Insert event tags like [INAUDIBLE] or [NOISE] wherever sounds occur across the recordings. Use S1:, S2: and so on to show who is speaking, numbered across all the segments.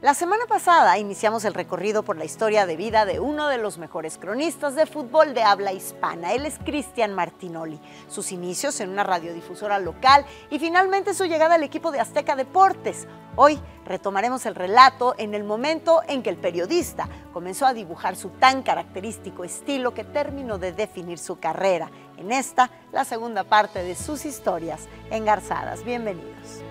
S1: La semana pasada iniciamos el recorrido por la historia de vida de uno de los mejores cronistas de fútbol de habla hispana. Él es Cristian Martinoli. Sus inicios en una radiodifusora local y finalmente su llegada al equipo de Azteca Deportes. Hoy retomaremos el relato en el momento en que el periodista comenzó a dibujar su tan característico estilo que terminó de definir su carrera. En esta, la segunda parte de sus historias engarzadas. Bienvenidos.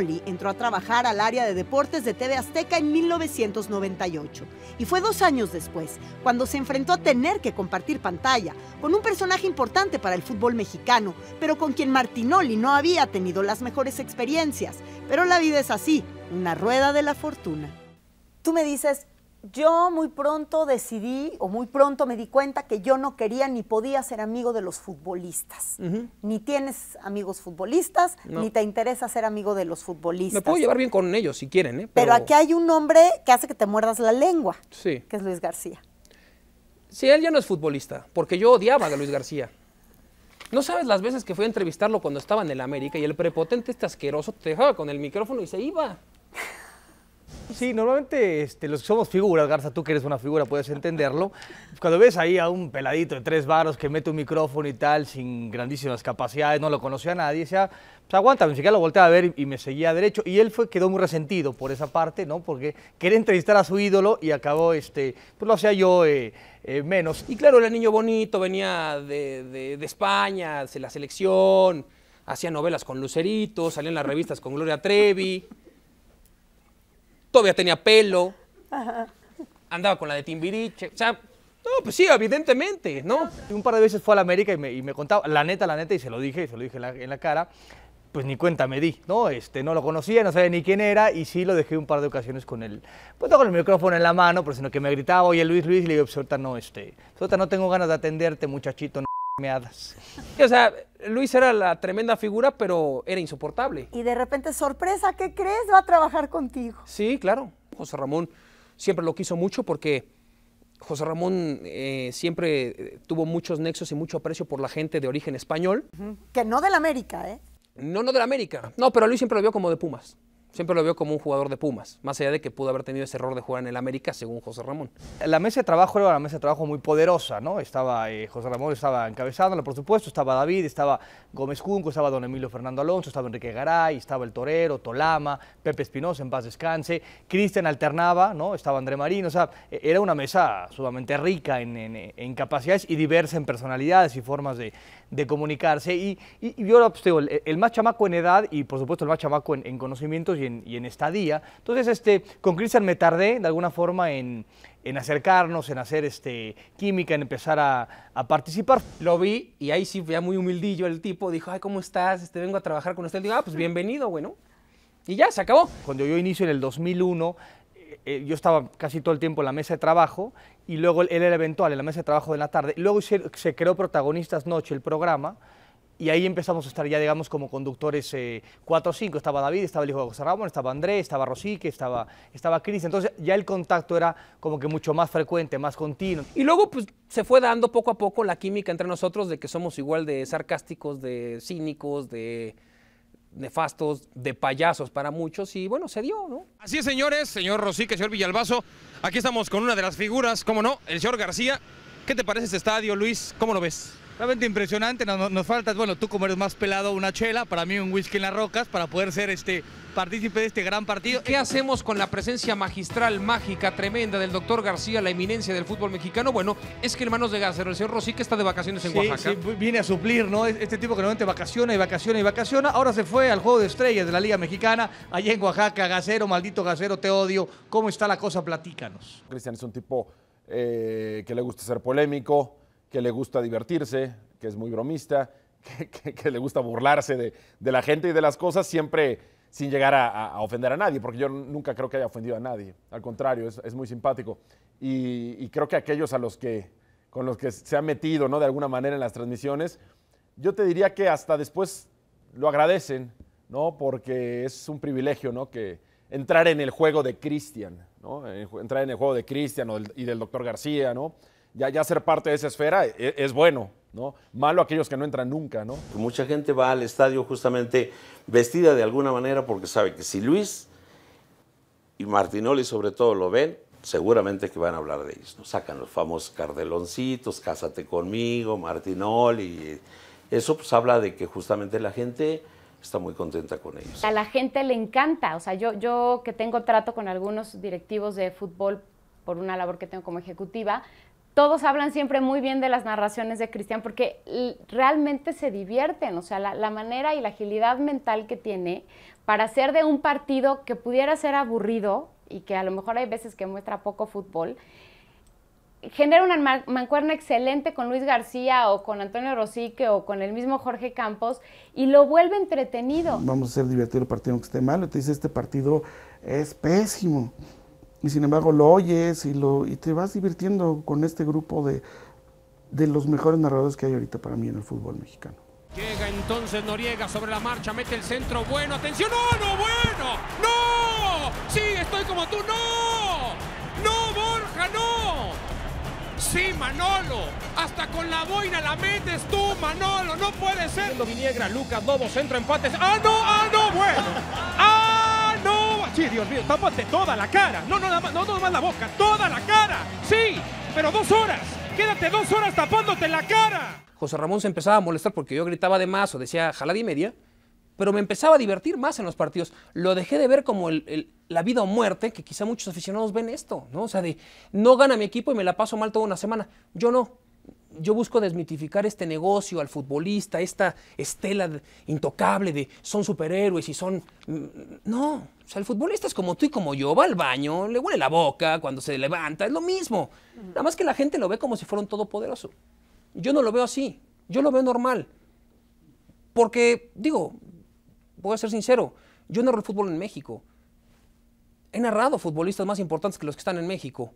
S1: entró a trabajar al área de deportes de TV Azteca en 1998 y fue dos años después cuando se enfrentó a tener que compartir pantalla con un personaje importante para el fútbol mexicano, pero con quien Martinoli no había tenido las mejores experiencias. Pero la vida es así, una rueda de la fortuna. Tú me dices, yo muy pronto decidí, o muy pronto me di cuenta que yo no quería ni podía ser amigo de los futbolistas. Ni tienes amigos futbolistas, ni te interesa ser amigo de los futbolistas. Me puedo llevar bien
S2: con ellos si quieren, ¿eh? Pero, aquí hay
S1: un hombre que hace que te muerdas la lengua,
S2: sí. que es Luis García. Sí, él ya no es futbolista, porque yo odiaba a Luis García. No sabes las veces que fui a entrevistarlo cuando estaba en el América y el prepotente este asqueroso te dejaba con el micrófono y se iba.
S3: Sí, normalmente este, los que somos figuras, Garza, tú que eres una figura, puedes entenderlo. Cuando ves ahí a un peladito de tres varos que mete un micrófono y tal, sin grandísimas capacidades, no lo conocía a nadie, decía, pues aguanta, ni siquiera lo volteé a ver y, me seguía derecho. Y él fue, quedó muy resentido por esa parte, ¿no? Porque quería entrevistar a su ídolo y
S2: acabó, este, pues lo hacía yo eh, eh, menos. Y claro, era niño bonito, venía de, España, de la selección, hacía novelas con Lucerito, salía en las revistas con Gloria Trevi todavía tenía pelo, andaba con la de Timbiriche, o sea, no, pues sí, evidentemente, ¿no? Un par de veces fue a la América
S3: y me, contaba, la neta, la neta, y se lo dije, se lo dije en la, cara, pues ni cuenta me di, ¿no? Este, no lo conocía, no sabía ni quién era, y sí lo dejé un par de ocasiones con él, pues no con el micrófono en la mano, pero sino que me gritaba, oye Luis, Luis, y le digo, pues ahorita no, este, pues ahorita no tengo ganas de atenderte, muchachito, no
S2: o sea, Luis era la tremenda figura, pero era insoportable. Y de repente, sorpresa, ¿qué crees? Va a trabajar contigo. Sí, claro. José Ramón siempre lo quiso mucho porque José Ramón eh, siempre eh, tuvo muchos nexos y mucho aprecio por la gente de origen español.
S1: Que no de la América, ¿eh?
S2: No, no de la América. No, pero Luis siempre lo vio como de Pumas. Siempre lo veo como un jugador de Pumas, más allá de que pudo haber tenido ese error de jugar en el América, según José Ramón. La mesa de trabajo era una mesa de trabajo muy poderosa, ¿no? Estaba eh, José Ramón, estaba encabezándola,
S3: por supuesto, estaba David, estaba Gómez Junco, estaba don Emilio Fernando Alonso, estaba Enrique Garay, estaba el Torero, Tolama, Pepe Espinosa, en paz descanse, Cristian alternaba, ¿no? Estaba André Marín, o sea, e-, era una mesa sumamente rica en capacidades y diversa en personalidades y formas de, de comunicarse. Y, y, yo pues, el, más chamaco en edad y por supuesto el más chamaco en, conocimientos y en, estadía. Entonces, este, con Cristian me tardé de alguna forma en, en acercarnos, en hacer este, química, en empezar a, a, participar. Lo vi
S2: y ahí sí, ya muy humildillo el tipo, dijo, ay, ¿cómo estás? Este, vengo a trabajar con usted. Digo, ah, pues bienvenido, bueno. Y ya, se acabó. Cuando yo inicio en el 2001, eh, yo estaba casi todo el tiempo
S3: en la mesa de trabajo y luego él era eventual en la mesa de trabajo de la tarde. Luego se, creó Protagonistas Noche, el programa, y ahí empezamos a estar ya, digamos, como conductores eh, 4 o cinco Estaba David, estaba el hijo de José Ramón, estaba Andrés, estaba Rosique, estaba, estaba Cris. Entonces ya el contacto era como
S2: que mucho más frecuente, más continuo. Y luego pues se fue dando poco a poco la química entre nosotros de que somos igual de sarcásticos, de cínicos, de nefastos, de payasos para muchos, y bueno, se dio, ¿no? Así es, señores, señor Rosique, señor Villalbazo, aquí estamos con una de las figuras, cómo no, el señor García. ¿Qué te parece este estadio, Luis? ¿Cómo lo ves? Realmente
S3: impresionante, nos, nos falta, bueno, tú como eres más pelado, una chela, para mí un whisky en las rocas, para poder ser
S2: este partícipe de este gran partido. ¿Qué hacemos con la presencia magistral, mágica, tremenda del doctor García, la eminencia del fútbol mexicano? Bueno, es que hermanos de Gácero, el señor Rossi que está de vacaciones en Oaxaca. Sí,
S3: viene a suplir, ¿no? Este tipo que normalmente vacaciona y vacaciona y vacaciona. Ahora se fue al juego de estrellas de la Liga Mexicana, allá en Oaxaca. Gacero, maldito Gacero, te odio. ¿Cómo está la cosa? Platícanos.
S4: Cristian es un tipo eh, que le gusta ser polémico que le gusta divertirse, que es muy bromista, [LAUGHS] que, le gusta burlarse de, la gente y de las cosas, siempre sin llegar a, ofender a nadie, porque yo nunca creo que haya ofendido a nadie. Al contrario, es, muy simpático. Y, creo que aquellos a los que, con los que se ha metido, ¿no? De alguna manera en las transmisiones, yo te diría que hasta después lo agradecen, ¿no? Porque es un privilegio, ¿no? Que entrar en el juego de Cristian, ¿no? Entrar en el juego de Cristian y del doctor García, ¿no? ya, ya ser parte de esa esfera e, es, bueno, ¿no? Malo aquellos que no entran nunca, ¿no? Mucha gente va al estadio justamente vestida de alguna manera porque sabe que si Luis y Martinoli sobre todo lo ven, seguramente que van a hablar de ellos. ¿no? Sacan los famosos cardeloncitos, Cásate conmigo, Martinoli. Eso pues habla de que justamente la gente está muy contenta con ellos.
S5: A la gente le encanta. O sea, yo, yo que tengo trato con algunos directivos de fútbol por una labor que tengo como ejecutiva, todos hablan siempre muy bien de las narraciones de Cristian porque realmente se divierten, o sea, la, manera y la agilidad mental que tiene para hacer de un partido que pudiera ser aburrido y que a lo mejor hay veces que muestra poco fútbol, genera una mancuerna excelente con Luis García o con Antonio Rosique o con el mismo Jorge Campos y lo vuelve entretenido.
S4: Vamos a hacer divertido el partido aunque esté malo, te dice este partido es pésimo y sin embargo lo oyes y, lo, y te vas divirtiendo con este grupo de, de los mejores narradores que hay ahorita para mí en el fútbol mexicano.
S2: Llega entonces Noriega sobre la marcha, mete el centro, bueno, atención, no, no,
S6: bueno, no, sí, estoy como tú, no, no, Borja, no, sí, Manolo, hasta con la boina la metes tú,
S2: Manolo, no puede ser. Viniegra, Lucas, Dobo, centro, empate ah, no, ah, no, bueno, [LAUGHS] ah, Sí, Dios mío, tápate toda la cara. No, no, no, no más la boca, toda la cara. Sí, pero dos horas. Quédate dos horas tapándote la cara. José Ramón se empezaba a molestar porque yo gritaba de más o decía jalada y media, pero me empezaba a divertir más en los partidos. Lo dejé de ver como el, la vida o muerte, que quizá muchos aficionados ven esto, ¿no? O sea, de no gana mi equipo y me la paso mal toda una semana. Yo no. Yo busco desmitificar este negocio al futbolista, esta estela intocable de son superhéroes y son... Mm, no, sea, el futbolista es como tú y como yo, va al baño, le huele la boca cuando se levanta, es lo mismo. Nada más que la gente lo ve como si fuera un todopoderoso. Yo no lo veo así, yo lo veo normal. Porque, digo, voy a ser sincero, yo narro el fútbol en México. He narrado futbolistas más importantes que los que están en México.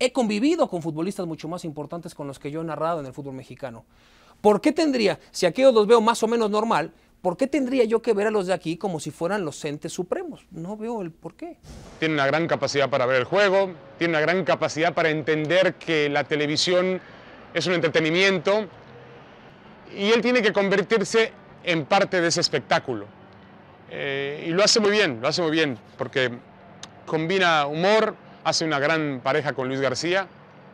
S2: He convivido con futbolistas mucho más importantes con los que yo he narrado en el fútbol mexicano. ¿Por qué tendría, si aquellos los veo más o menos normal, ¿Por qué tendría yo que ver a los de aquí como si fueran los entes supremos?
S6: No veo el por qué. Tiene una gran capacidad para ver el juego, tiene una gran capacidad para entender que la televisión es un entretenimiento y él tiene que convertirse en parte de ese espectáculo. Eh, y lo hace muy bien, lo hace muy bien, porque combina humor, hace una gran pareja con Luis García,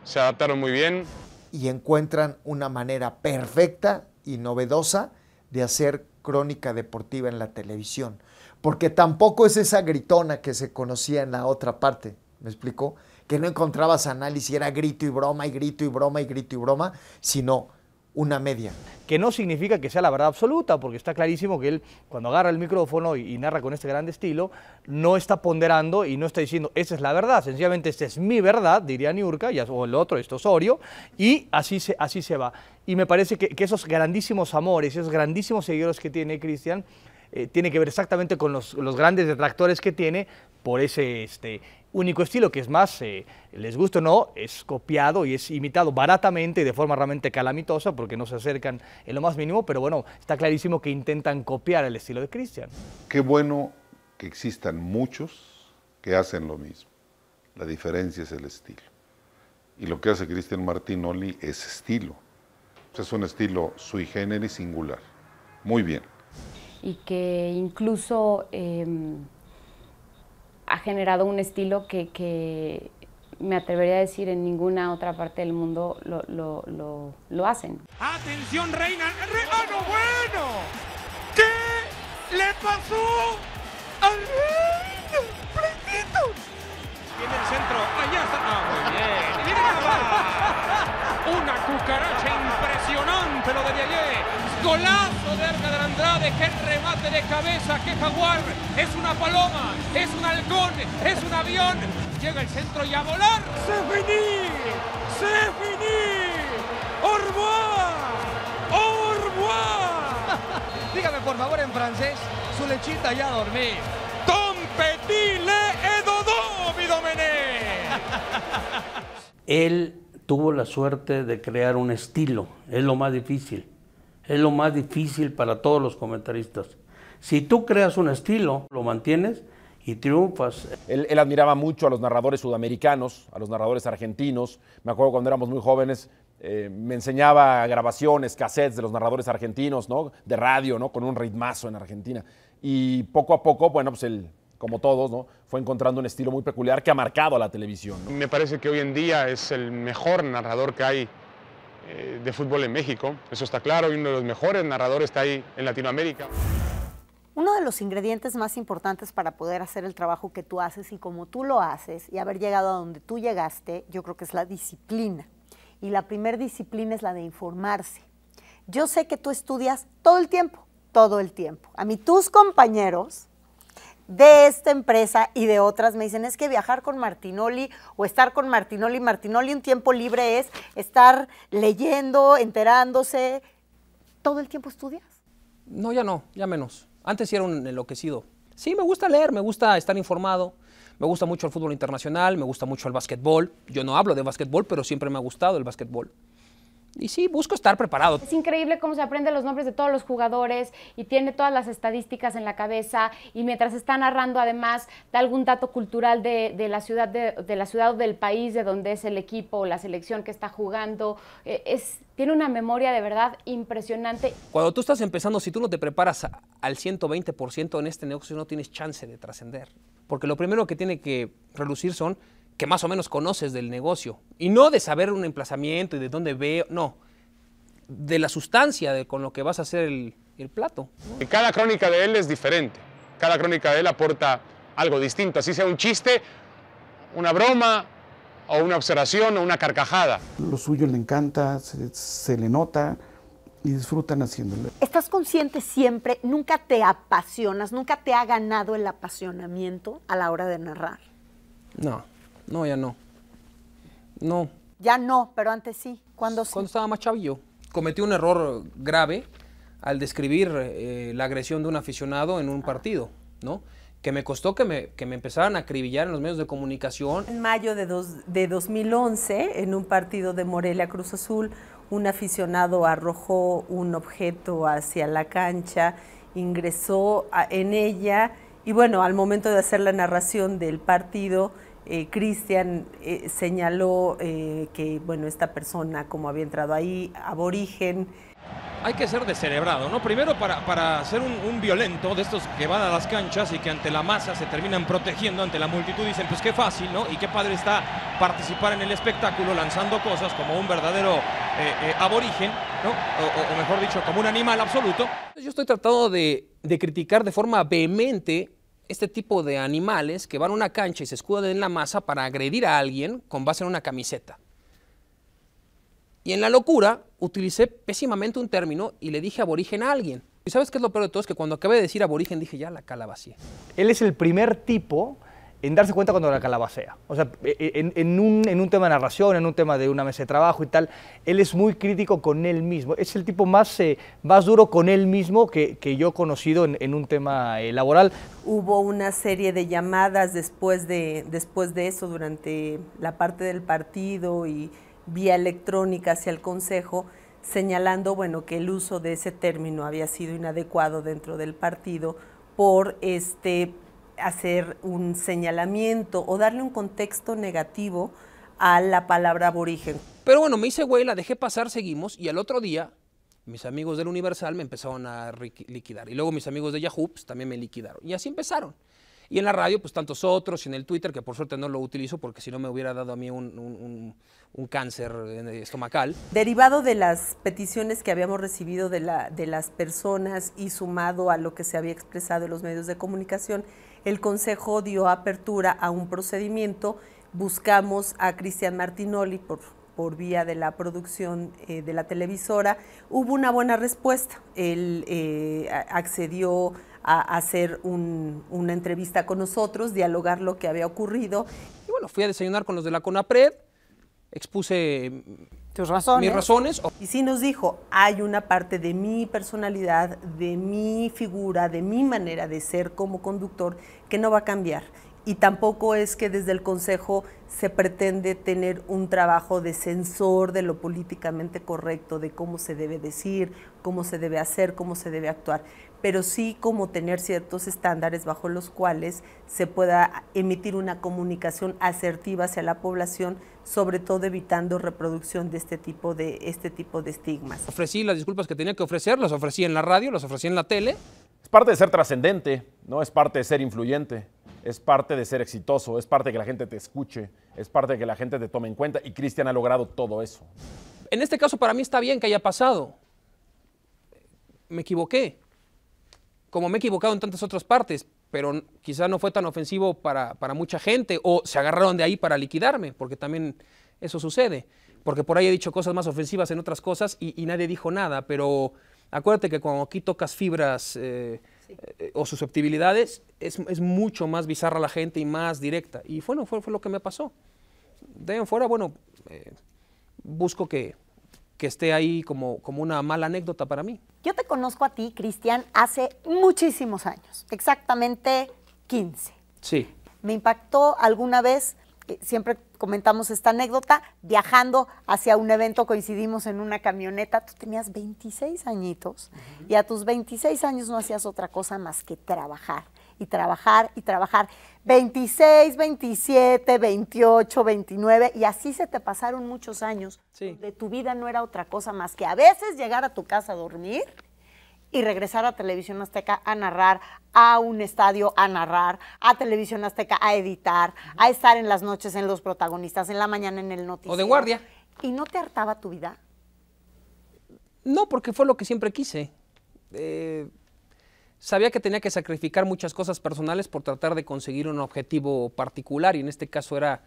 S6: se adaptaron muy bien.
S2: Y encuentran una manera perfecta y novedosa de hacer crónica deportiva en la televisión, porque
S3: tampoco es esa gritona que se conocía en la otra parte, ¿me explicó? Que no encontrabas análisis, era grito y broma y grito y broma y grito y broma, sino una media. Que no significa que sea la verdad absoluta, porque está clarísimo que él, cuando agarra el micrófono y, narra con este gran estilo, no está ponderando y no está diciendo, esa es la verdad, sencillamente, esta es mi verdad, diría Niurka, y, o el otro, esto Osorio, y así se, así se va. Y me parece que, esos grandísimos amores, esos grandísimos seguidores que tiene Cristian, eh, tiene que ver exactamente con los, grandes detractores que tiene por ese este, único estilo que es más, eh, les gusta o no, es copiado y es imitado baratamente y de forma realmente calamitosa porque no se acercan en lo más mínimo, pero bueno, está clarísimo que intentan copiar el estilo de Cristian.
S6: Qué bueno que existan muchos que hacen lo mismo. La diferencia es el estilo. Y lo que hace Cristian Martinoli es estilo. Es un estilo sui generis singular. Muy bien.
S5: Y que incluso... Em, ha generado un estilo que, que, me atrevería a decir en ninguna otra parte del mundo lo, lo, lo, hacen.
S6: ¡Atención, Reina!
S4: ¡Regano ¡Ah, bueno! ¿Qué le pasó
S2: al Reina? Viene el centro, allá está. Ah, muy bien. Una cucaracha impresionante lo de ayer. Golazo de Edgar Andrade, qué remate de cabeza, qué jaguar. Es una paloma, es un halcón, es un avión. Llega el centro y a volar. ¡Se finí! ¡Se finí! ¡Orboa!
S3: ¡Orboa! [LAUGHS] Dígame por favor en francés, su lechita ya dormí.
S6: Tom edodó, mi
S3: Él tuvo la suerte de crear un estilo, es lo más difícil
S4: es lo más difícil para todos los comentaristas. Si tú creas un estilo, lo mantienes y triunfas. Él, admiraba mucho a los narradores sudamericanos, a los narradores argentinos. Me acuerdo cuando éramos muy jóvenes, eh, me enseñaba grabaciones, cassettes de los narradores argentinos, ¿no? De radio, ¿no? Con un ritmazo en Argentina. Y poco a poco, bueno, pues
S6: él, como todos, ¿no? Fue encontrando un estilo muy peculiar
S4: que ha marcado a la televisión.
S6: Me parece que hoy en día es el mejor narrador que hay eh, de fútbol en México, eso está claro, y uno de los mejores narradores está ahí en Latinoamérica.
S1: Uno de los ingredientes más importantes para poder hacer el trabajo que tú haces y como tú lo haces y haber llegado a donde tú llegaste, yo creo que es la disciplina. Y la primer disciplina es la de informarse. Yo sé que tú estudias todo el tiempo, todo el tiempo. A mí tus compañeros de esta empresa y de otras me dicen, es que viajar con Martinoli o estar con Martinoli, Martinoli un tiempo libre es estar leyendo, enterándose. ¿Todo el tiempo estudias?
S2: No, ya no, ya menos. Antes sí era un enloquecido. Sí, me gusta leer, me gusta estar informado, me gusta mucho el fútbol internacional, me gusta mucho el básquetbol. Yo no hablo de básquetbol, pero siempre me ha gustado el básquetbol y sí, busco estar preparado. Es
S5: increíble cómo se aprende los nombres de todos los jugadores y tiene todas las estadísticas en la cabeza y mientras está narrando además da algún dato cultural de, la ciudad de, de, la ciudad o del país de donde es el equipo o la selección que está jugando. Eh, es, tiene una memoria de verdad impresionante.
S2: Cuando tú estás empezando, si tú no te preparas al 120% en este negocio, no tienes chance de trascender. Porque lo primero que tiene que relucir son que más o menos conoces del negocio. Y no de saber un emplazamiento y de dónde veo, no. De la sustancia de
S6: con lo que vas a hacer el, plato. y Cada crónica de él es diferente. Cada crónica de él aporta algo distinto, así sea un chiste, una broma o una observación o una carcajada.
S4: Lo suyo le encanta, se le nota y disfrutan
S2: haciéndolo.
S1: ¿Estás consciente siempre, nunca te apasionas, nunca te ha ganado el apasionamiento a la hora de narrar?
S2: No. No, ya no. No.
S1: Ya no, pero antes sí.
S2: ¿Cuándo sí? Cuando estaba más chavillo. Cometí un error grave al describir eh, la agresión de un aficionado en un ah. partido, ¿no? Que me costó que me, empezaran a acribillar en los medios de comunicación.
S7: En mayo de, 2011, en un partido de Morelia Cruz Azul, un aficionado arrojó un objeto hacia la cancha, ingresó en ella y bueno, al momento de hacer la narración del partido, eh, Cristian eh, señaló eh, que, bueno, esta persona, como había entrado ahí, aborigen.
S2: Hay que ser descerebrado, ¿no? Primero para, para ser un, violento de estos que van a las canchas y que ante la masa se terminan protegiendo, ante la multitud dicen, pues qué fácil, ¿no? Y qué padre está participar en el espectáculo lanzando cosas como un verdadero aborigen, ¿no? O, mejor dicho, como un animal absoluto. Yo estoy tratando de, de criticar de forma vehemente este tipo de animales que van a una cancha y se escudan en la masa para agredir a alguien con base en una camiseta. Y en la locura utilicé pésimamente un término y le dije aborigen a alguien. ¿Y sabes qué es lo peor de todo? Es que cuando acabé de decir aborigen dije, ya la calabacía. Él
S3: es el primer tipo en darse cuenta cuando la calabacea. O sea, e, e, en, un, en, un, tema de narración, en un tema de una mesa de trabajo y tal, él es muy crítico con él mismo. Es el tipo más, eh, más duro con él mismo que, que yo he conocido en, en un tema eh, laboral.
S7: Hubo una serie de llamadas después de, después de eso, durante la parte del partido y vía electrónica hacia el Consejo, señalando bueno, que el uso de ese término había sido inadecuado dentro del partido por este hacer un señalamiento o darle un contexto negativo a la palabra aborigen.
S2: Pero bueno, me hice güey, la dejé pasar, seguimos, y al otro día mis amigos del Universal me empezaron a liquidar. Y luego mis amigos de Yahoo pues, también me liquidaron. Y así empezaron. Y en la radio, pues tantos otros, y en el Twitter, que por suerte no lo utilizo porque si no me hubiera dado a mí un, un, un, cáncer estomacal.
S7: Derivado de las peticiones que habíamos recibido de, de las personas y sumado a lo que se había expresado en los medios de comunicación, el Consejo dio apertura a un procedimiento. Buscamos a Cristian Martinoli por, por vía de la producción eh, de la televisora. Hubo una buena respuesta. Él eh, accedió a hacer una entrevista con nosotros, dialogar lo que había ocurrido.
S2: Y bueno, fui a desayunar con los de la CONAPRED, expuse razones. razones. Y si nos dijo, hay una parte de
S7: mi personalidad, de mi figura, de mi manera de ser como conductor que no va a cambiar. Y tampoco es que desde el Consejo se pretende tener un trabajo de censor de lo políticamente correcto, de cómo se debe decir, cómo se debe hacer, cómo se debe actuar, pero sí como tener ciertos estándares bajo los cuales se pueda emitir una comunicación asertiva hacia la población sobre todo evitando reproducción de este tipo de, este tipo de estigmas.
S2: Ofrecí las disculpas que tenía que
S4: ofrecer, las ofrecí en la radio, las ofrecí en la tele. Es parte de ser trascendente, ¿no? Es parte de ser influyente, es parte de ser exitoso, es parte de que la gente te escuche, es parte de que la gente te tome en cuenta
S2: y Cristian ha logrado todo eso. En este caso para mí está bien que haya pasado. Me equivoqué, como me he equivocado en tantas otras partes, pero quizás no fue tan ofensivo para, mucha gente o se agarraron de ahí para liquidarme, porque también eso sucede. Porque por ahí he dicho cosas más ofensivas en otras cosas y, nadie dijo nada, pero acuérdate que cuando aquí tocas fibras eh, eh, o susceptibilidades, es, mucho más bizarra la gente y más directa. Y bueno, fue, fue lo que me pasó. De ahí en fuera, bueno, eh, busco que, que esté ahí como, como una mala anécdota para mí.
S1: Yo te conozco a ti, Cristian, hace muchísimos años, exactamente 15. Sí. Me impactó alguna vez, eh, siempre comentamos esta anécdota, viajando hacia un evento coincidimos en una camioneta, tú tenías 26 añitos y a tus 26 años no hacías otra cosa más que trabajar y trabajar y trabajar. 26, 27, 28, 29 y así se te pasaron muchos años de tu vida no era otra cosa más que a veces llegar a tu casa a dormir y regresar a Televisión Azteca a narrar, a un estadio a narrar, a Televisión Azteca a editar, a estar en las noches en los protagonistas, en la mañana en el noticiero. O de guardia. ¿Y no te hartaba tu vida?
S2: No, porque fue lo que siempre quise. Eh, Sabía que tenía que sacrificar muchas cosas personales por tratar de conseguir un objetivo particular y en este caso era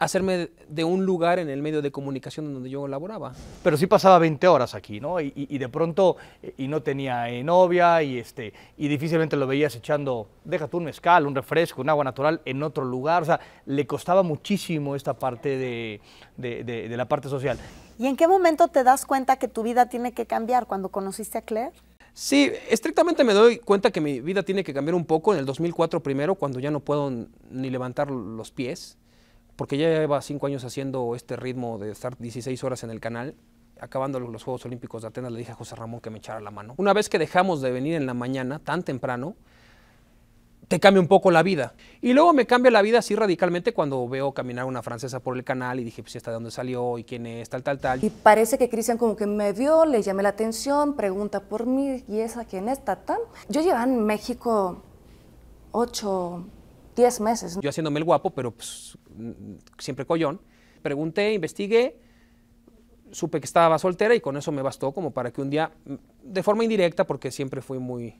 S2: hacerme de un lugar en el medio de comunicación donde yo laboraba.
S3: Pero sí pasaba 20 horas aquí, ¿no? Y, de pronto, eh, y no tenía eh, novia, y, este, y difícilmente lo veías echando, déjate un mezcal, un refresco, un agua natural en otro lugar. O sea, le costaba muchísimo esta parte de,
S2: de la parte social.
S1: ¿Y en qué momento te das cuenta que tu vida tiene que cambiar? ¿Cuando conociste a Claire?
S2: Sí, estrictamente me doy cuenta que mi vida tiene que cambiar un poco en el 2004 primero, cuando ya no puedo ni levantar los pies, porque ya lleva cinco años haciendo este ritmo de estar 16 horas en el canal. Acabando los Juegos Olímpicos de Atenas le dije a José Ramón que me echara la mano. Una vez que dejamos de venir en la mañana, tan temprano, te cambia un poco la vida. Y luego me cambia la vida así radicalmente cuando veo caminar una francesa por el canal y dije, pues, ¿esta de dónde salió? ¿Y quién es? Tal, tal, tal. Y
S8: parece que Cristian como que me vio, le llamé la atención, pregunta por mí, ¿y esa quién es? Tal, tal. Yo llevaba en México ocho, diez meses.
S2: Yo haciéndome el guapo, pero pues, mm, siempre collón. Pregunté, investigué, supe que estaba soltera y con eso me bastó como para que un día, mm, de forma indirecta, porque siempre fui muy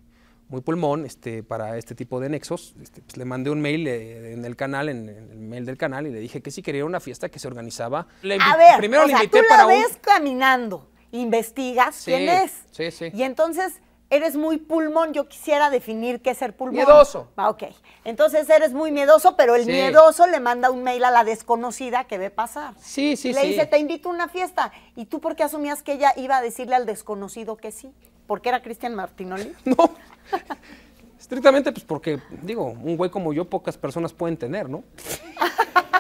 S2: muy pulmón este, para este tipo de nexos. Este, pues, le mandé un mail eh, en el canal, en, el mail del canal, y le dije que si quería una fiesta que se organizaba. a ver, primero o invité sea, tú la ves
S1: caminando, investigas quién es. Sí, sí. Y entonces eres muy pulmón. Yo quisiera definir qué es ser pulmón. Miedoso. Ah, ok. Entonces eres muy miedoso, pero el miedoso le manda un mail a la desconocida que ve pasar. Sí, sí, le sí. Le dice, te invito a una fiesta. ¿Y tú por qué asumías que ella iba a decirle al desconocido que sí? porque era Cristian Martinoli? [LAUGHS] No.
S2: Estrictamente, pues porque, digo, un güey como yo pocas personas pueden tener, ¿no?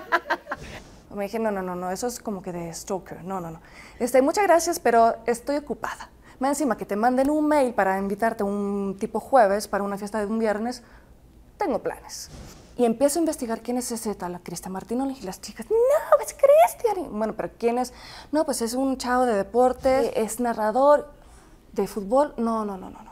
S8: [LAUGHS] Me dije, no, no, no, no, eso es como que de stalker. No, no, no. Este, muchas gracias, pero estoy ocupada. Más encima que te manden un mail para invitarte un tipo jueves para una fiesta de un viernes, tengo planes. Y empiezo a investigar quién es ese tal Cristian Martinoli. Y las chicas, no, es Cristian. Bueno, pero ¿quién es? No, pues es un chavo de deporte, es narrador de fútbol, no, no, no, no. no.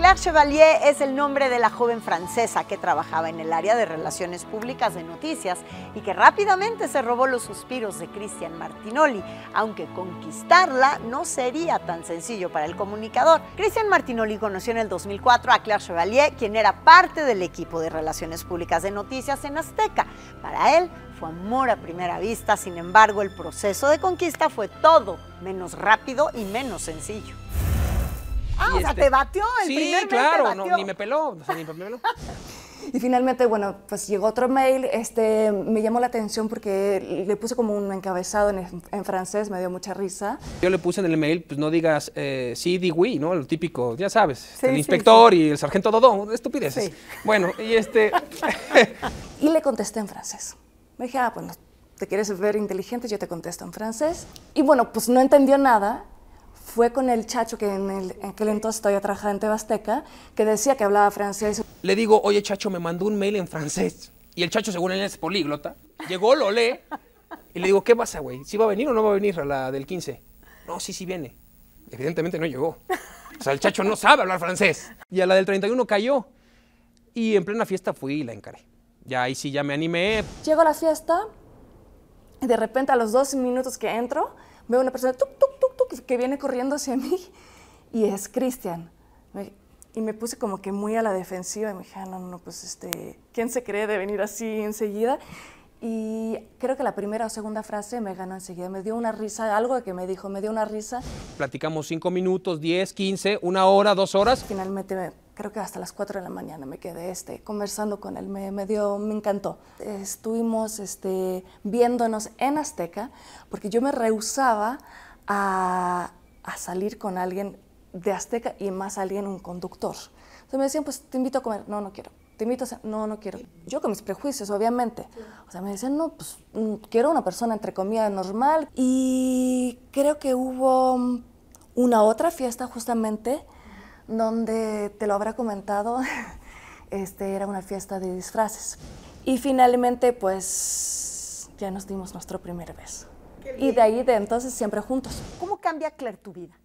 S1: Claire Chevalier es el nombre de la joven francesa que trabajaba en el área de relaciones públicas de noticias y que rápidamente se robó los suspiros de Cristian Martinoli, aunque conquistarla no sería tan sencillo para el comunicador. Cristian Martinoli conoció en el 2004 a Claire Chevalier, quien era parte del equipo de relaciones públicas de noticias en Azteca. Para él, fue amor a primera vista, sin embargo el proceso de conquista fue todo menos rápido y menos
S2: sencillo. Ah, o sea, este te batió el sí, primer claro, ni me peló, ni me
S8: peló. [LAUGHS] Y finalmente, bueno, pues llegó otro mail, este, me llamó la atención porque le puse como un encabezado en, francés, me dio mucha risa.
S2: Yo le puse en el mail, pues no digas eh, sí, di oui, ¿no? Lo típico, ya sabes, el inspector y el sargento Dodón, estupideces.
S8: Bueno, y este...
S2: [LAUGHS] y
S8: le contesté en francés. Me dije, ah, bueno, pues, te quieres ver inteligente, yo te contesto en francés. Y bueno, pues no entendió nada fue con el chacho que en, el, aquel entonces todavía trabajaba en Tebasteca, que decía que hablaba francés.
S2: Le digo, oye chacho, me mandó un mail en francés. Y el chacho, según él, es políglota. Llegó, lo lee. Y le digo, ¿qué pasa, güey? ¿Sí va a venir o no va a venir a la del 15? No, sí, sí viene. Evidentemente no llegó. O sea, el chacho no sabe hablar francés. Y a la del 31 cayó. Y en plena fiesta fui y la encaré. Ya ahí sí, ya me animé.
S8: Llego a la fiesta. Y de repente, a los 12 minutos que entro, veo una persona, tup, tup, que viene corriendo hacia [LAUGHS] mí y es Cristian. Y me puse como que muy a la defensiva. y Me dije, ah, no, no, pues este, ¿quién se cree de venir así enseguida? Y creo que la primera o segunda frase me ganó enseguida. Me dio una risa, algo que me dijo, me dio una risa.
S2: Platicamos cinco minutos, 10, 15, una hora, dos horas.
S8: Finalmente, creo que hasta las 4 de la mañana me quedé este, conversando con él. Me, me, dio, me encantó. Estuvimos este, viéndonos en Azteca, porque yo me rehusaba a, salir con alguien de Azteca y más alguien, un conductor. Entonces me decían, pues te invito a comer. No, no quiero. Te invito a hacer? No, no quiero. Yo con mis prejuicios, obviamente. O sea, me decían, no, pues mm, quiero una persona entre comillas normal. Y creo que hubo una otra fiesta justamente donde te lo habrá comentado. [LAUGHS] Este, era una fiesta de disfraces. Y finalmente, pues ya nos dimos nuestro primer beso. Y de ahí, de entonces, siempre juntos. ¿Cómo cambia Claire tu vida?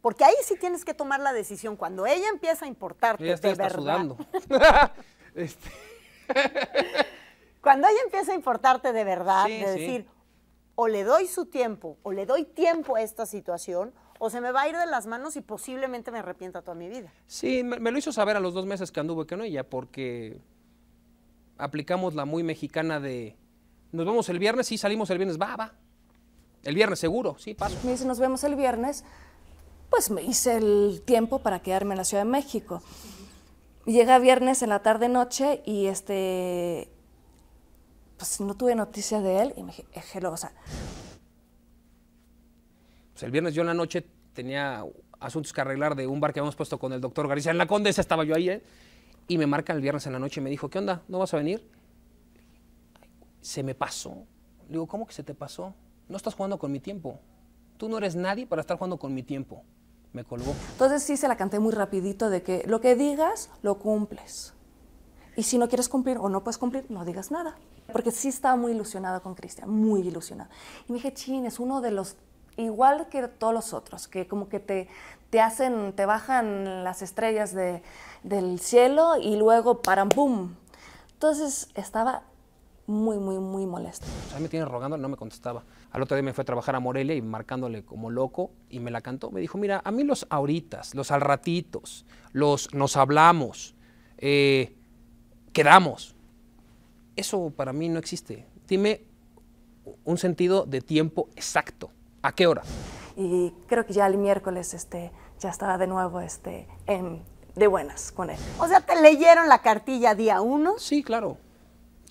S1: Porque ahí sí tienes que tomar la decisión. Cuando ella empieza a importarte, de verdad. sudando.
S2: [LAUGHS] [LAUGHS] Este.
S1: Cuando ella empieza a importarte de verdad, de decir, o le doy su tiempo, o le doy tiempo a esta situación, o se me va a ir de las manos y posiblemente me arrepienta toda mi vida.
S2: Sí, me, lo hizo saber a los dos meses que anduve con ella, porque aplicamos la muy mexicana de nos vemos el viernes, sí, salimos el viernes, va, va. El viernes seguro, sí, pasa
S8: Me dice, nos vemos el viernes. Pues me hice el tiempo para quedarme en la Ciudad de México. Llega viernes en la tarde noche y este pues no tuve noticias de él y me dije, es eh, o Pues
S2: el viernes yo en la noche tenía asuntos que arreglar de un bar que habíamos puesto con el doctor García. En la Condesa estaba yo ahí, ¿eh? Y me marca el viernes en la noche y me dijo, ¿qué onda? ¿No vas a venir? se me pasó. Le digo, ¿cómo que se te pasó? No estás jugando con mi tiempo. Tú no eres nadie para estar jugando con mi tiempo. Me colgó.
S8: Entonces sí se la canté muy rapidito de que lo que digas, lo cumples. Y si no quieres cumplir o no puedes cumplir, no digas nada. Porque sí estaba muy ilusionada con Cristian, muy ilusionada. Y me dije, chin, es uno de los, igual que todos los otros, que como que te, te hacen, te bajan las estrellas del cielo y luego paran, ¡pum! Entonces estaba muy, muy, muy molesto
S2: O sea, me tiene rogando, no me contestaba. Al otro día me fue a trabajar a Morelia y marcándole como loco y me la cantó. Me dijo, mira, a mí los ahoritas, los al ratitos, los nos hablamos, eh, quedamos. Eso para mí no existe. Dime un sentido de tiempo exacto. ¿A qué hora?
S8: Y creo que ya el miércoles este, ya estaba de nuevo este, de buenas con él. O sea, ¿te leyeron la cartilla día uno? Sí, claro.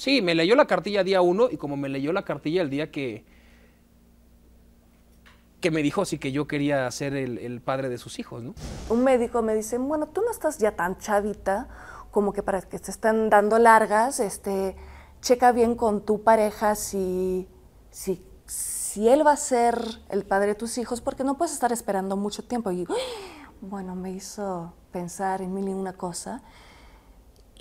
S2: Sí, me leyó la cartilla día uno y como me leyó la cartilla el día que, que me dijo sí que yo quería ser el, padre de sus hijos, ¿no?
S8: Un médico me dice, bueno, tú no estás ya tan chavita como que para que te estén dando largas, este, checa bien con tu pareja si, si, si él va a ser el padre de tus hijos, porque no puedes estar esperando mucho tiempo. Y bueno, me hizo pensar en mil y una cosa.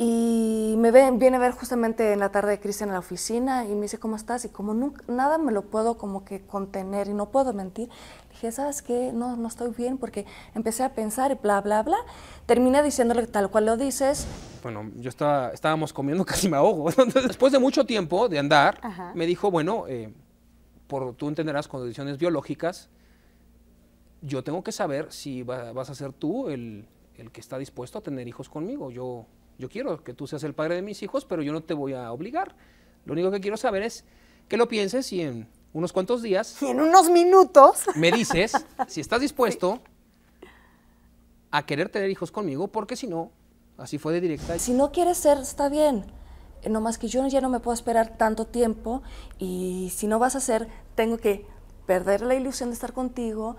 S8: Y me viene a ver justamente en la tarde de Cristian en la oficina y me dice, ¿cómo estás? Y como nada me lo puedo como que contener y no puedo mentir, dije, ¿sabes qué? No, no estoy bien porque empecé a pensar y bla, bla, bla. Terminé diciéndole tal cual lo dices.
S2: Bueno, yo estaba, estábamos comiendo, [LAUGHS] casi me ahogo. Después de mucho tiempo de andar, me dijo, bueno, eh, por, tú entenderás condiciones biológicas, yo tengo que saber si vas a ser tú el, el que está dispuesto a tener hijos conmigo. Yo yo quiero que tú seas el padre de mis hijos, pero yo no te voy a obligar. Lo único que quiero saber es que lo pienses y en unos cuantos días... en unos minutos. Me dices si
S8: estás dispuesto [LAUGHS] a querer tener hijos conmigo, porque si no, así fue de directa. Si no quieres ser, está bien. No más que yo ya no me puedo esperar tanto tiempo y si no vas a ser, tengo que perder la ilusión de estar contigo,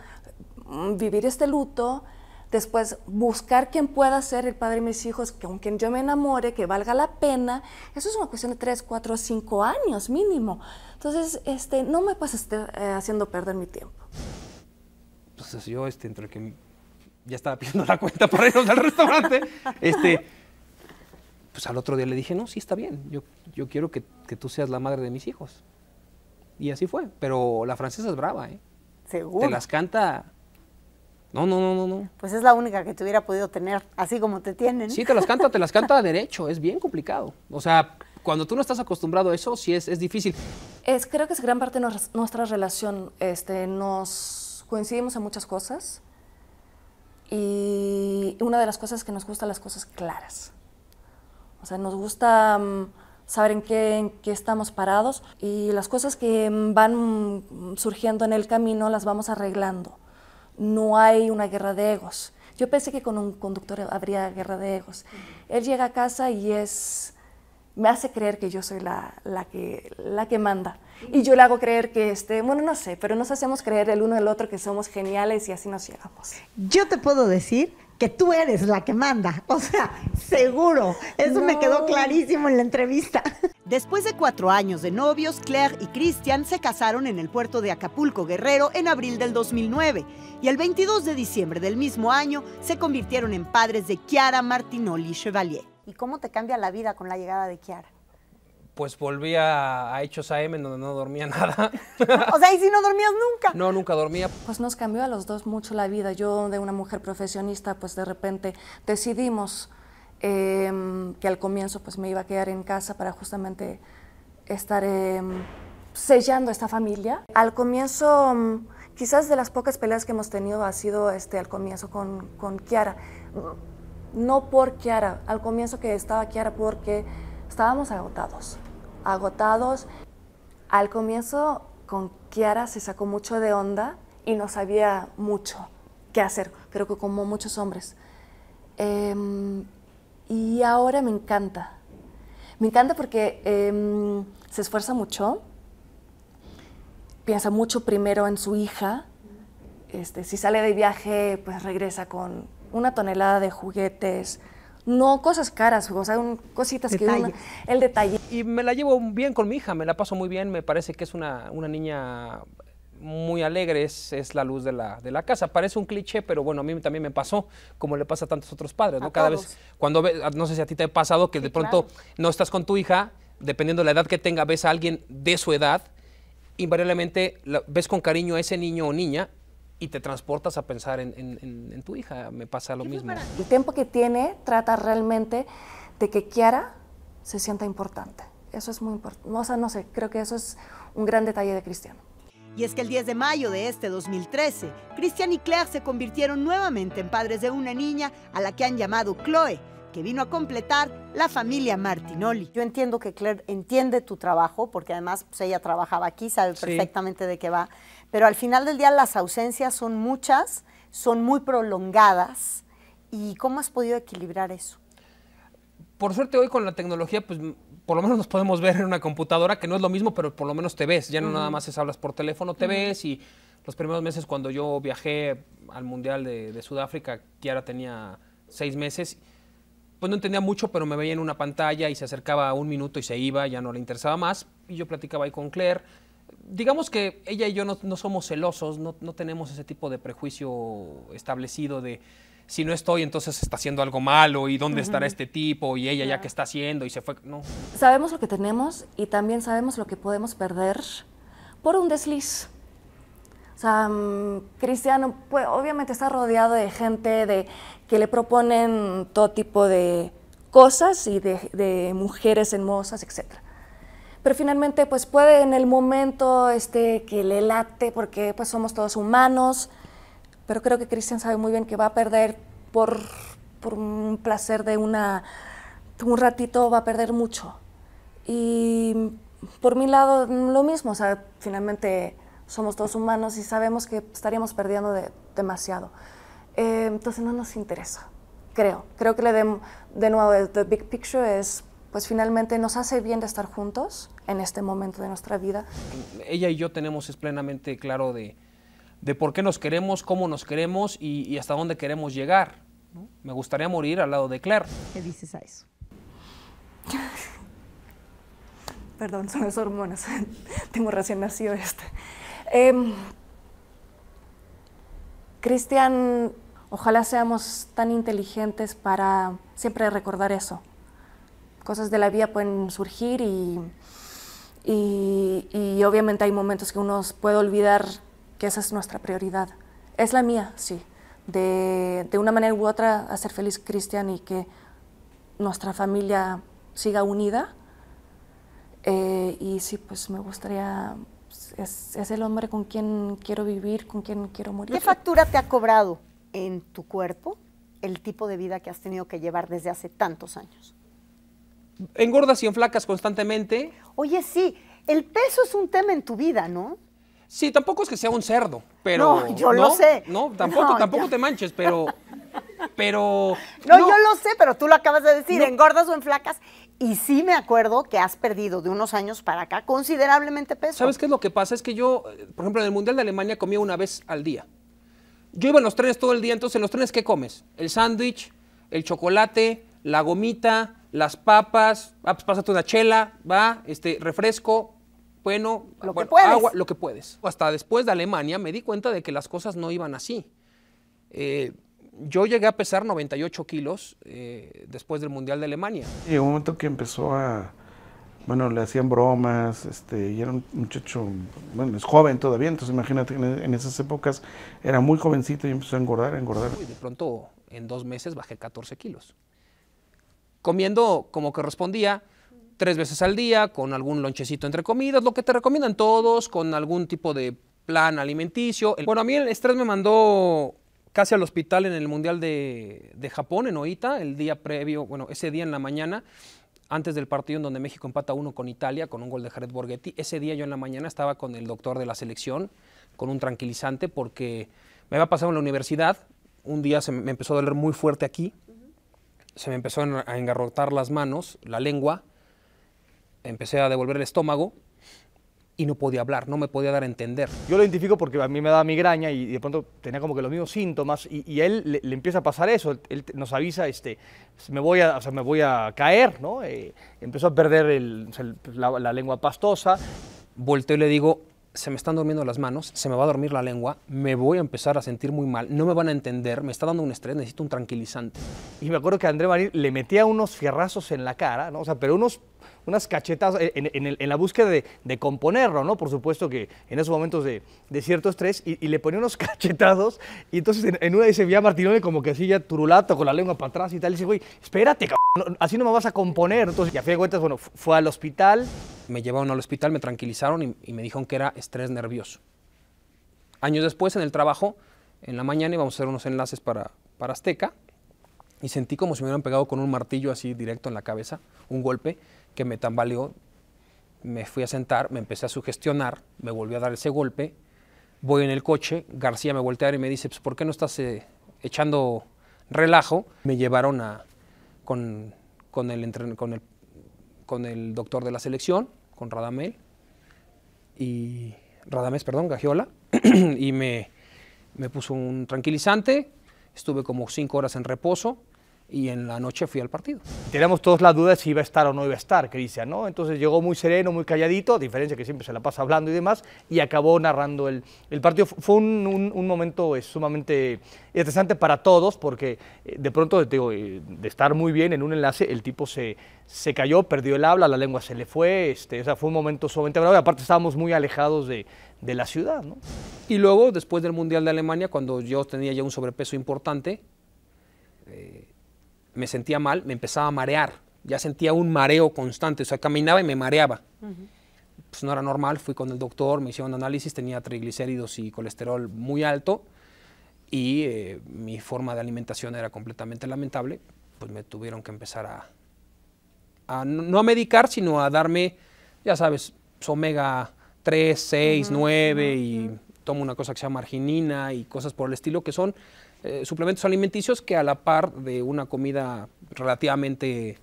S8: mm, vivir este luto. Después, buscar quien pueda ser el padre de mis hijos, que aunque yo me enamore, que valga la pena. Eso es una cuestión de tres, cuatro, cinco años mínimo. Entonces, este, no me pasa eh, haciendo perder mi tiempo.
S2: Entonces pues, yo, este, entre que ya estaba pidiendo la cuenta para irnos al
S8: restaurante, [LAUGHS] este,
S2: pues al otro día le dije, no, sí está bien, yo, yo quiero que, que tú seas la madre de mis hijos. Y así fue, pero la francesa es brava, ¿eh? Seguro. Te las canta no, no, no, no,
S1: Pues es la única que te hubiera podido tener, así como te tienen. Sí, te las
S2: canta, te las canta [LAUGHS] derecho, es bien complicado. O sea, cuando tú no estás acostumbrado a eso, sí es, es difícil.
S8: Es, creo que es gran parte de nuestra relación. Este, nos coincidimos en muchas cosas y una de las cosas es que nos gustan las cosas claras. O sea, nos gusta mm, saber qué, en qué estamos parados y las cosas que mm, van mm, surgiendo en el camino las vamos arreglando no hay una guerra de egos. Yo pensé que con un conductor habría guerra de egos. Él llega a casa y es me hace creer que yo soy la, la, que, manda. Y yo le hago creer que, este, bueno, no sé, pero nos hacemos creer el uno al otro que somos geniales y así nos llegamos.
S1: Yo te puedo decir que tú eres la que manda. O sea, seguro. Eso me quedó clarísimo en la entrevista. Después de cuatro años de novios, Claire y Christian se casaron en el puerto de Acapulco Guerrero en abril del 2009 y el 22 de diciembre del mismo año se convirtieron en padres de Chiara Martinoli Chevalier. ¿Y cómo te cambia la vida con la llegada de Chiara?
S2: pues volví a, a, Hechos AM en donde no dormía [LAUGHS] nada. o sea, ¿y si no dormías nunca? No, nunca dormía.
S8: Pues nos cambió a los dos mucho la vida. Yo de una mujer profesionista, pues de repente decidimos em, que al comienzo pues me iba a quedar en casa para justamente estar em, sellando esta familia. Al comienzo, mm, quizás de las pocas peleas que hemos tenido ha sido este, al comienzo con, con Kiara. No por Kiara, al comienzo que estaba Kiara porque estábamos agotados agotados. Al comienzo con Kiara se sacó mucho de onda y no sabía mucho qué hacer, creo que como muchos hombres. Em, y ahora me encanta. Me encanta porque em, se esfuerza mucho, piensa mucho primero en su hija. Este, si sale de viaje, pues regresa con una tonelada de juguetes, no cosas caras, o sea, un, cositas que el detalle. Y
S2: me la llevo bien con mi hija, me la paso muy bien, me parece que es una, una niña muy alegre, es, la luz de la, de la, casa. Parece un cliché, pero bueno, a mí también me pasó, como le pasa a tantos otros padres, ¿no? Cada vez, cuando no sé si a ti te ha pasado que de pronto no estás con tu hija, dependiendo de la edad que tenga, ves a alguien de su edad, invariablemente ves con cariño a ese niño o niña y te transportas a pensar en, tu hija. Me pasa lo mismo. El
S8: tiempo que tiene trata realmente de que Kiara se sienta importante. Eso es muy importante. no sé, creo que eso es un gran detalle de Cristiano.
S1: Y es que el 10 de mayo de este 2013, Cristian y Claire se convirtieron nuevamente en padres de una niña a la que han llamado Chloe, que vino a completar la familia Martinoli. Yo entiendo que Claire entiende tu trabajo, porque además pues, ella trabajaba aquí, sabe perfectamente de qué va pero al final del día las ausencias son muchas, son muy prolongadas. ¿Y cómo has podido equilibrar eso?
S2: Por suerte hoy con la tecnología, pues por lo menos nos podemos ver en una computadora, que no es lo mismo, pero por lo menos te ves. Ya no nada más es hablas por teléfono, te ves y los primeros meses cuando yo viajé al Mundial de, Sudáfrica Sudáfrica, ahora tenía seis meses, pues no entendía mucho, pero me veía en una pantalla y se acercaba un minuto y se iba, ya no le interesaba más. Y yo platicaba ahí con Claire, digamos que ella y yo no, somos celosos, no, tenemos ese tipo de prejuicio establecido de si no estoy, entonces está haciendo algo malo y dónde estará este tipo y ella ya que está haciendo y se fue. No.
S8: Sabemos lo que tenemos y también sabemos lo que podemos perder por un desliz. O sea, mm, Cristiano pues, obviamente está rodeado de gente de, que le proponen todo tipo de cosas y de, de mujeres hermosas, etcétera pero finalmente pues puede en el momento este, que le late, porque pues somos todos humanos, pero creo que Cristian sabe muy bien que va a perder por, por un placer de una, un ratito, va a perder mucho. Y por mi lado, lo mismo, o sea, finalmente somos todos humanos y sabemos que estaríamos perdiendo demasiado. Eh, entonces no nos interesa, creo. Creo que le de, de nuevo, the big picture es pues finalmente nos hace bien de estar juntos en este momento de nuestra vida.
S2: Ella y yo tenemos es plenamente claro de, por qué nos queremos, cómo nos queremos y, hasta dónde queremos llegar. Me gustaría morir al lado de Claire.
S7: ¿Qué dices
S1: a
S8: eso? [LAUGHS] Perdón, son las hormonas. [LAUGHS] Tengo recién nacido este. Em, Cristian, ojalá seamos tan inteligentes para siempre recordar eso cosas de la vida pueden surgir y, y, obviamente hay momentos que uno puede olvidar que esa es nuestra prioridad. Es la mía, sí. De, de, una manera u otra hacer feliz a Cristian y que nuestra familia siga unida. Eh, y sí, pues me gustaría, pues, es, es, el hombre con quien quiero vivir, con quien quiero morir. ¿Qué factura te
S1: ha cobrado en tu cuerpo el tipo de vida que has tenido que llevar desde hace tantos
S2: años? engordas y flacas constantemente. Oye, sí, el peso es un tema en tu vida, ¿no? Sí, tampoco es que sea un cerdo, pero. No, yo lo sé. No, tampoco, tampoco te manches, pero. Pero. [LAUGHS] No, yo lo
S1: sé, pero tú lo acabas de decir, engordas o en flacas. Y sí me acuerdo que has perdido de unos años para acá considerablemente
S2: peso. ¿Sabes qué es lo que pasa? Es que yo, eh, por ejemplo, en el Mundial de Alemania comía una vez al día. Yo iba en los trenes todo el día, entonces en los trenes, ¿qué comes? El sándwich, el chocolate, la gomita, las papas, ah, pues pásate una chela, va, este, refresco, bueno, lo agua, lo que puedes. Hasta después de Alemania me di cuenta de que las cosas no iban así. Eh, yo llegué a pesar 98 kilos eh, después del Mundial de Alemania.
S4: Y un momento que empezó a, bueno, le hacían bromas, este, y era un muchacho, bueno, es joven todavía, entonces imagínate, en, esas épocas era muy jovencito
S6: y empezó a engordar, a engordar.
S2: Y de pronto, en dos meses bajé 14 kilos comiendo como correspondía tres veces al día, con algún lonchecito entre comidas, lo que te recomiendan todos, con algún tipo de plan alimenticio. Bueno, a mí el estrés me mandó casi al hospital en el Mundial de, Japón, en Oita, el día previo, bueno, ese día en la mañana, antes del partido en donde México empata uno con Italia, con un gol de Jared Borghetti. Ese día yo en la mañana estaba con el doctor de la selección, con un tranquilizante, porque me había pasado en la universidad, un día se me empezó a doler muy fuerte aquí, se me empezó a engarrotar las manos, la lengua, empecé a devolver el estómago y no podía hablar, no me podía dar a entender. Yo lo identifico porque a mí me daba migraña y de pronto tenía como que los
S3: mismos síntomas y, él le, empieza a pasar eso, él nos avisa, este, me voy a, o me voy
S2: a caer, ¿no? Eh, empezó a perder pues, la, la lengua pastosa. Volteo y le digo, se me están durmiendo las manos, se me va a dormir la lengua, me voy a empezar a sentir muy mal, no me van a entender, me está dando un estrés, necesito un tranquilizante. Y me acuerdo que André Marín le metía unos
S3: fierrazos en la cara, ¿no? o sea, pero unos, unas cachetas en, la búsqueda de, componerlo, ¿no? Por supuesto que en esos momentos de, cierto estrés y, le ponía unos [LAUGHS] cachetados y entonces en, en una dice, veía Martinoli como que así ya turulato con la lengua para atrás y tal, y dice, güey, espérate,
S2: así no me vas a componer. Entonces, y a fin de cuentas, bueno, fue al hospital. Me llevaron al hospital, me tranquilizaron y, me dijeron que era estrés nervioso. Años después, en el trabajo, en la mañana íbamos a hacer unos enlaces para, para Azteca y sentí como si me hubieran pegado con un martillo así directo en la cabeza, un golpe que me tambaleó, me fui a sentar, me empecé a sugestionar, me volvió a dar ese golpe, voy en el coche, García me voltea y me dice, pues, ¿por qué no estás eh, echando relajo? Me llevaron a, con, con, el, con, con el doctor de la selección, con Radamel, y perdón, Gagiola, [CLEARS THROAT] y me, me puso un tranquilizante, estuve como cinco horas en reposo, y en la noche fui al partido.
S3: Teníamos todas las dudas de si iba a estar o no iba a estar Cristian, ¿no? Entonces llegó muy sereno, muy calladito, a diferencia que siempre se la pasa hablando y demás, y acabó narrando el, el partido. Fue un, un, momento eh, sumamente interesante para todos porque eh, de pronto, eh, de estar muy bien en un enlace, el tipo se, se cayó, perdió el habla, la lengua se le fue, este, o sea, fue un momento sumamente bravo aparte estábamos
S2: muy alejados de, de la ciudad, ¿no? Y luego, después del Mundial de Alemania, cuando yo tenía ya un sobrepeso importante, me sentía mal, me empezaba a marear. Ya sentía un mareo constante, o sea, caminaba y me mareaba. Pues no era normal, fui con el doctor, me hicieron análisis, tenía triglicéridos y colesterol muy alto y eh, mi forma de alimentación era completamente lamentable, pues me tuvieron que empezar a, no a medicar, sino a darme, ya sabes, omega 3, 6, 9 y tomo una cosa que se llama arginina y cosas por el estilo que son eh, suplementos alimenticios que a la par de una comida relativamente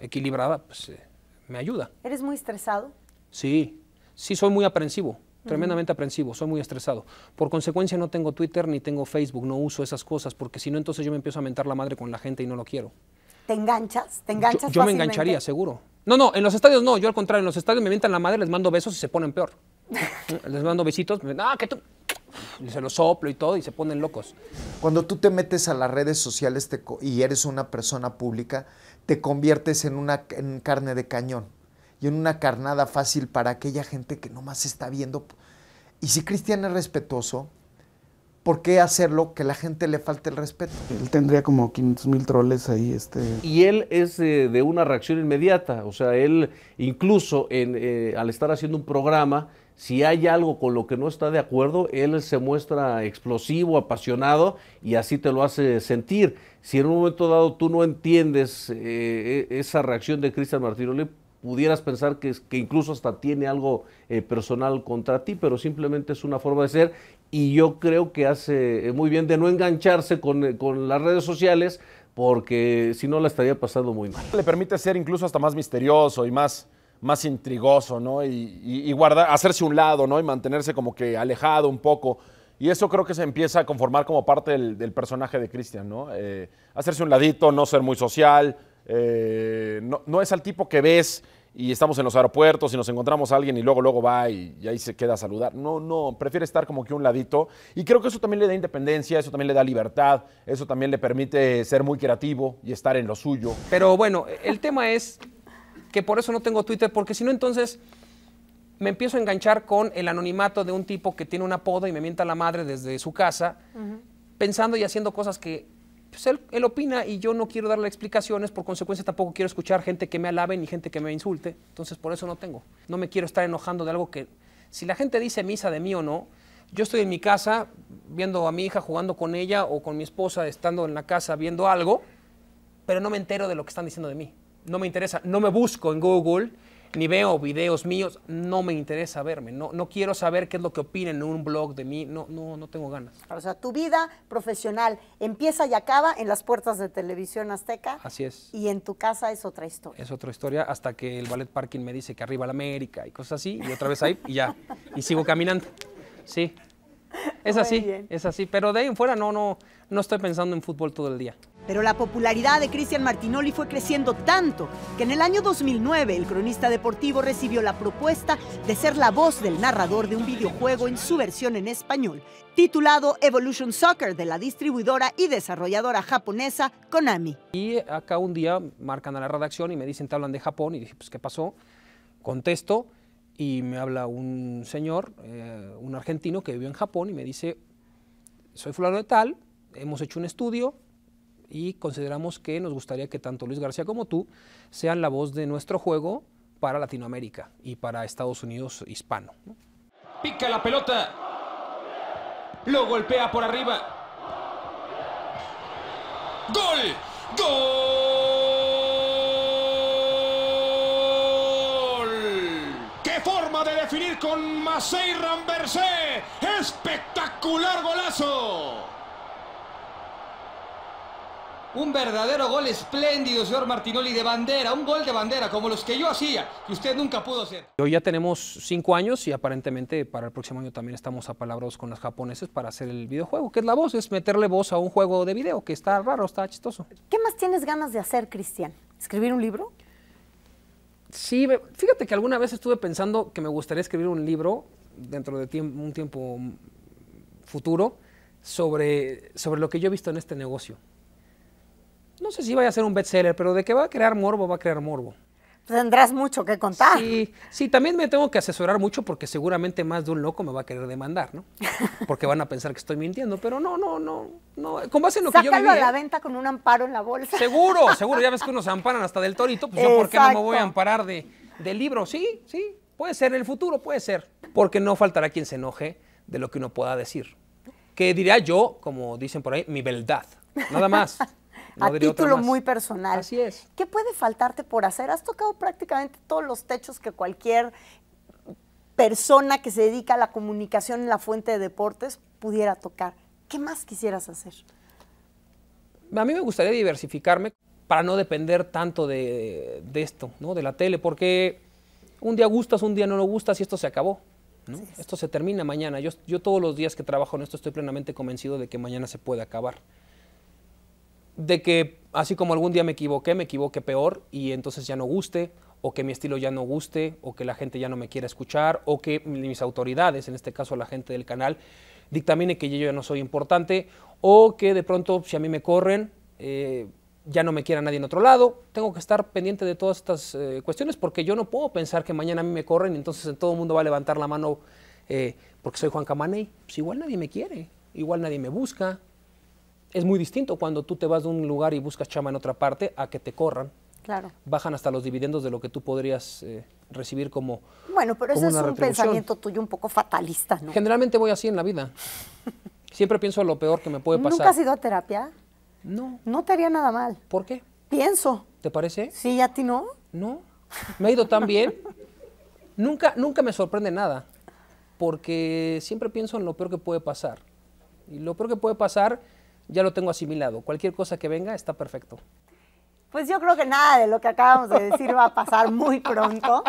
S2: equilibrada, pues eh, me ayuda.
S1: ¿Eres muy estresado?
S2: Sí, sí, soy muy aprensivo tremendamente aprensivo, soy muy estresado. Por consecuencia no tengo Twitter ni tengo Facebook, no uso esas cosas, porque si no entonces yo me empiezo a mentar la madre con la gente y no lo quiero.
S1: ¿Te enganchas? ¿Te enganchas? Yo, yo me engancharía,
S2: seguro. No, no, en los estadios no, yo al contrario, en los estadios me mientan la madre, les mando besos y se ponen peor. [LAUGHS] les mando besitos, me, ah, que tú, se lo soplo y todo y se ponen locos. Cuando tú te metes a las redes sociales y eres una persona pública, te conviertes en una carne de cañón y en una carnada fácil para aquella gente que nomás está viendo. Y si Cristian es respetuoso, ¿por qué hacerlo que la gente le falte el respeto?
S4: Él tendría como 500 mil troles ahí. Este...
S2: Y él es eh,
S4: de una reacción inmediata, o sea, él incluso eh, al estar haciendo un programa, si hay algo con lo que no está de acuerdo, él se muestra explosivo, apasionado y así te lo hace sentir. Si en un momento dado tú no entiendes eh, e, esa reacción de Cristian Martínez, pudieras pensar que, que, incluso hasta tiene algo eh, personal contra ti, pero simplemente es una forma de ser y yo creo que hace eh, muy bien de no engancharse con, con las redes sociales porque si no la estaría pasando muy mal. Le permite ser incluso hasta más misterioso y más más intrigoso, ¿no? Y, guardar, hacerse un lado, ¿no? Y mantenerse como que alejado un poco. Y eso creo que se empieza a conformar como parte del, personaje de Cristian, ¿no? Eh, hacerse un ladito, no ser muy social, eh, no, es al tipo que ves y estamos en los aeropuertos y nos encontramos a alguien y luego, luego va y, y, ahí se queda a saludar. No, no, prefiere estar como que un ladito. Y creo que eso también le da independencia, eso también le da libertad, eso también le permite ser muy creativo y estar en lo suyo. Pero bueno,
S2: el tema es que por eso no tengo Twitter, porque si no entonces me empiezo a enganchar con el anonimato de un tipo que tiene un apodo y me mienta la madre desde su casa, pensando y haciendo cosas que pues, él, él, opina y yo no quiero darle explicaciones, por consecuencia tampoco quiero escuchar gente que me alabe ni gente que me insulte, entonces por eso no tengo. No me quiero estar enojando de algo que, si la gente dice misa de mí o no, yo estoy en mi casa viendo a mi hija jugando con ella o con mi esposa estando en la casa viendo algo, pero no me entero de lo que están diciendo de mí no me interesa, no me busco en Google, ni veo videos míos, no me interesa verme, no, no quiero saber qué es lo que opinan en un blog de mí, no, no, no tengo ganas. O sea,
S1: tu vida profesional empieza y acaba en las puertas de televisión azteca. Así es. Y en tu casa es
S2: otra historia. Es otra historia hasta que el ballet parking me dice que arriba la América y cosas así, y otra vez ahí y ya, y sigo caminando. Sí. Es así, es así, pero de ahí en fuera no, no, no estoy pensando en fútbol todo el día.
S1: Pero la popularidad de Cristian Martinoli fue creciendo tanto que en el año 2009 el cronista deportivo recibió la propuesta de ser la voz del narrador de un videojuego en su versión en español, titulado Evolution Soccer de la distribuidora y desarrolladora japonesa Konami.
S2: Y acá un día marcan a la redacción y me dicen, que hablan de Japón, y dije, pues, ¿qué pasó? Contesto y me habla un señor, eh, un argentino que vivió en Japón, y me dice, soy fulano de tal, hemos hecho un estudio, y consideramos que nos gustaría que tanto Luis García como tú sean la voz de nuestro juego para Latinoamérica y para Estados Unidos hispano. Pica la pelota, lo golpea por arriba. ¡Gol! ¡Gol!
S4: ¡Qué forma de definir con Macei Rambersé! ¡Espectacular golazo!
S3: Un verdadero gol espléndido, señor Martinoli, de bandera, un gol de bandera, como los que yo hacía, que usted nunca pudo hacer.
S2: Hoy ya tenemos cinco años y aparentemente para el próximo año también estamos a palabros con los japoneses para hacer el videojuego, que es la voz, es meterle voz a un juego de video, que está raro, está chistoso. ¿Qué más tienes ganas de hacer, Cristian? ¿Escribir un libro? Sí, fíjate que alguna vez estuve pensando que me gustaría escribir un libro dentro de un tiempo futuro sobre, sobre lo que yo he visto en este negocio no sé si vaya a ser un bestseller, pero de que va a crear morbo, va a crear morbo. Tendrás mucho que contar. Sí, sí, también me tengo que asesorar mucho porque seguramente más de un loco me va a querer demandar, ¿no? Porque van a pensar que estoy mintiendo, pero no, no, no, no. Con base en lo que yo viví, a la ¿eh?
S1: venta con un amparo en la bolsa. Seguro, seguro.
S2: Ya ves que unos amparan hasta del torito, pues yo por qué no me voy a amparar del libro. Sí, sí, puede ser el futuro, puede ser. Porque no faltará quien se enoje de lo que uno pueda decir. Que diría yo, como dicen por ahí, mi beldad. Nada más a título muy
S1: personal. Así es. ¿Qué puede faltarte por hacer? Has tocado prácticamente todos los techos que cualquier persona que se dedica a la comunicación en la fuente de deportes pudiera tocar. ¿Qué más quisieras hacer?
S2: A mí me gustaría diversificarme para no depender tanto de, esto, ¿no? de la tele, porque un día gustas, un día no lo gustas y esto se acabó. Esto se termina mañana. Yo, yo todos los días que trabajo en esto estoy plenamente convencido de que mañana se puede acabar de que así como algún día me equivoqué, me equivoqué peor y entonces ya no guste, o que mi estilo ya no guste, o que la gente ya no me quiera escuchar, o que mis autoridades, en este caso la gente del canal, dictamine que yo ya no soy importante, o que de pronto si a mí me corren, eh, ya no me quiera nadie en otro lado, tengo que estar pendiente de todas estas eh, cuestiones porque yo no puedo pensar que mañana a mí me corren y entonces todo el mundo va a levantar la mano eh, porque soy Juan Camaney, pues igual nadie me quiere, igual nadie me busca, es muy distinto cuando tú te vas de un lugar y buscas chama en otra parte a que te corran. Claro. Bajan hasta los dividendos de lo que tú podrías eh, recibir como.
S1: Bueno, pero eso es un pensamiento
S2: tuyo un poco fatalista, ¿no? Generalmente voy así en la vida. [LAUGHS] Siempre pienso en lo peor que me puede pasar. ¿Nunca has ido
S1: a terapia? No. No te haría nada mal. ¿Por qué? Pienso.
S2: ¿Te parece? Sí, ¿a ti no? No. Me ha ido tan bien. nunca, nunca me sorprende nada. Porque siempre pienso en lo peor que puede pasar. Y lo peor que puede pasar ya lo tengo asimilado. Cualquier cosa que venga está perfecto.
S1: Pues yo creo que nada de lo que acabamos de decir va a pasar muy pronto,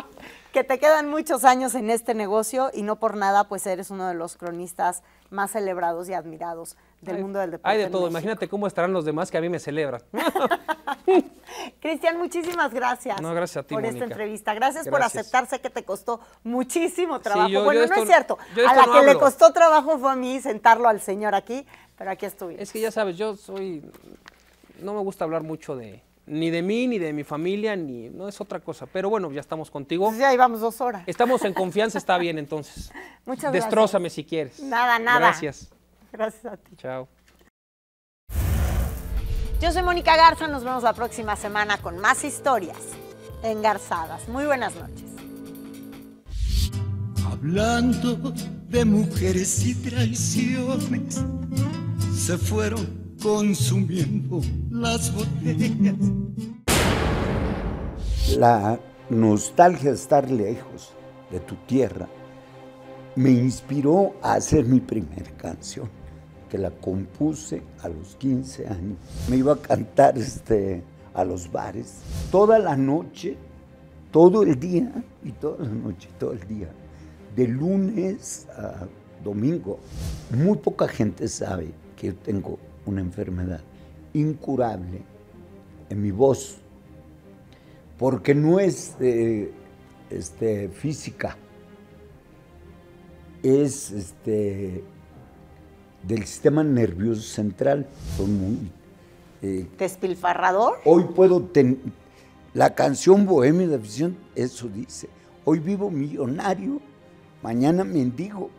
S1: que te quedan muchos años en este negocio y no por nada, pues eres uno de los cronistas más celebrados y admirados del mundo del deporte. Hay de todo,
S2: imagínate cómo estarán los demás que a mí me celebran.
S1: [LAUGHS] Cristian, muchísimas gracias. gracias por esta entrevista. Gracias, por aceptarse que te costó muchísimo trabajo. bueno, no es cierto. A la que le costó trabajo fue a mí sentarlo al señor aquí. Pero aquí estuvimos. Es que
S2: ya sabes, yo soy, no me gusta hablar mucho de, ni de mí, ni de mi familia, ni, no es otra cosa. Pero bueno, ya estamos contigo. Pues ya ahí vamos dos horas. Estamos en confianza, está bien entonces.
S1: [LAUGHS] Muchas gracias. Destrózame si quieres. Nada, nada. Gracias. Gracias a ti. Chao. Yo soy Mónica Garza, nos vemos la próxima semana con más historias engarzadas. Muy buenas noches.
S3: Hablando de mujeres y traiciones se fueron consumiendo
S7: las botellas.
S4: La nostalgia de estar lejos de tu tierra
S1: me inspiró a hacer mi primera canción, que la compuse a los 15 años. Me iba a cantar este, a los bares toda la noche, todo el día, y toda la noche, y todo el día, de lunes a domingo. Muy poca gente sabe que yo tengo
S4: una enfermedad incurable en mi voz, porque no es eh, este, física, es este, del sistema nervioso central.
S1: son muy, eh, ¿Despilfarrador? Hoy puedo tener... La canción Bohemia de Afición, eso dice. Hoy vivo millonario, mañana
S2: mendigo.